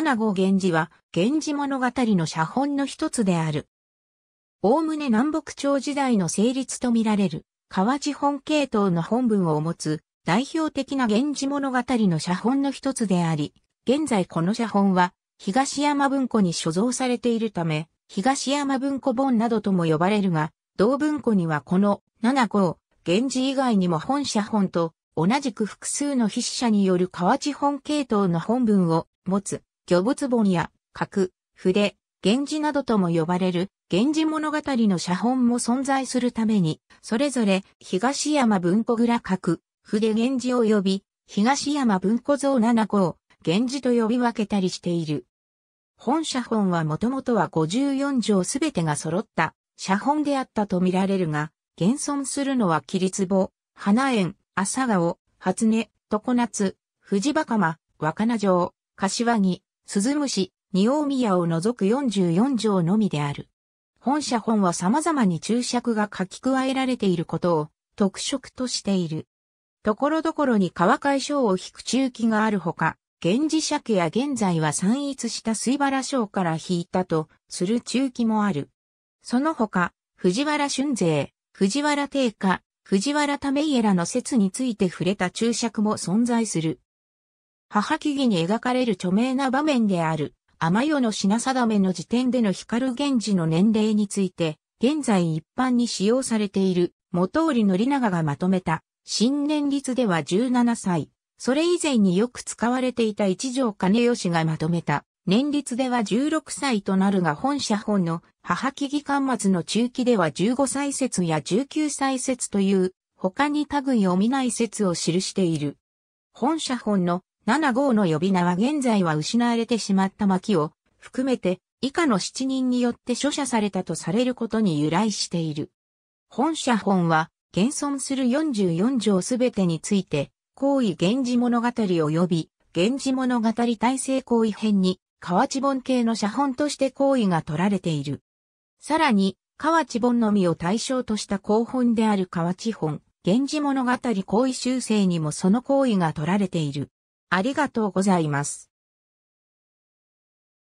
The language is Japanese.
七号源氏は、源氏物語の写本の一つである。おおむね南北朝時代の成立とみられる、河内本系統の本文を持つ、代表的な源氏物語の写本の一つであり、現在この写本は、東山文庫に所蔵されているため、東山文庫本などとも呼ばれるが、同文庫にはこの七号、源氏以外にも本写本と、同じく複数の筆者による河内本系統の本文を持つ魚物本や、格、筆、源氏などとも呼ばれる、源氏物語の写本も存在するために、それぞれ東山文庫蔵格、筆源氏及び、東山文庫像7号、源氏と呼び分けたりしている。本写本はもともとは54条すべてが揃った写本であったと見られるが、現存するのは霧壺、花園、朝顔、初音、常夏、藤馬カ若菜城、柏木、鈴虫、二大宮を除く44条のみである。本社本は様々に注釈が書き加えられていることを特色としている。ところどころに川海賞を引く中記があるほか、源氏鮭や現在は散逸した水原章から引いたとする中記もある。その他、藤原春勢、藤原定家、藤原為家らの説について触れた注釈も存在する。母木儀に描かれる著名な場面である、天代の品定めの時点での光源氏の年齢について、現在一般に使用されている、元織宣長がまとめた、新年率では17歳。それ以前によく使われていた一条兼義がまとめた、年率では16歳となるが本社本の母木儀巻末の中期では15歳説や19歳説という、他に類を見ない説を記している。本社本の7号の呼び名は現在は失われてしまった巻を含めて以下の7人によって著者されたとされることに由来している。本写本は現存する44条すべてについて、行為源氏物語及び源氏物語体制行為編に河内本系の写本として行為が取られている。さらに、河内本のみを対象とした広本である河内本、源氏物語行為修正にもその行為が取られている。ありがとうございます。